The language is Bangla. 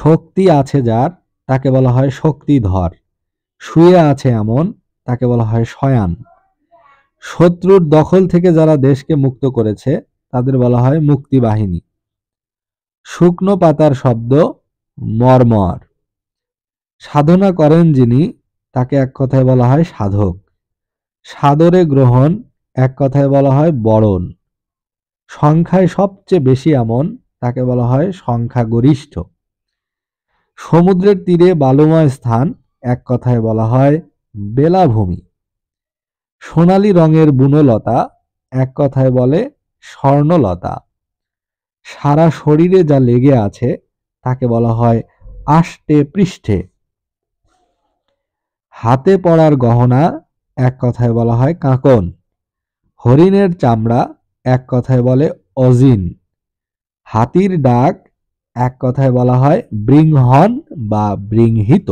শক্তি আছে যার তাকে বলা হয় শক্তিধর শুয়ে আছে এমন তাকে বলা হয় শয়ান শত্রুর দখল থেকে যারা দেশকে মুক্ত করেছে তাদের বলা হয় মুক্তি বাহিনী শুকনো পাতার শব্দ মর্মর সাধনা করেন যিনি তাকে এক কথায় বলা হয় সাধক সাদরে গ্রহণ এক কথায় বলা হয় বরণ সংখ্যায় সবচেয়ে বেশি এমন তাকে বলা হয় সংখ্যাগরিষ্ঠ সমুদ্রের তীরে বালুময় স্থান এক কথায় বলা হয় বেলাভূমি সোনালি রঙের বুনলতা এক কথায় বলে স্বর্ণলতা সারা শরীরে যা লেগে আছে তাকে বলা হয় আষ্টে পৃষ্ঠে হাতে পড়ার গহনা এক কথায় বলা হয় কাঁকন হরিণের চামড়া এক কথায় বলে অজিন হাতির ডাক এক কথায় বলা হয় ব্রিংহন বা ব্রিংহিত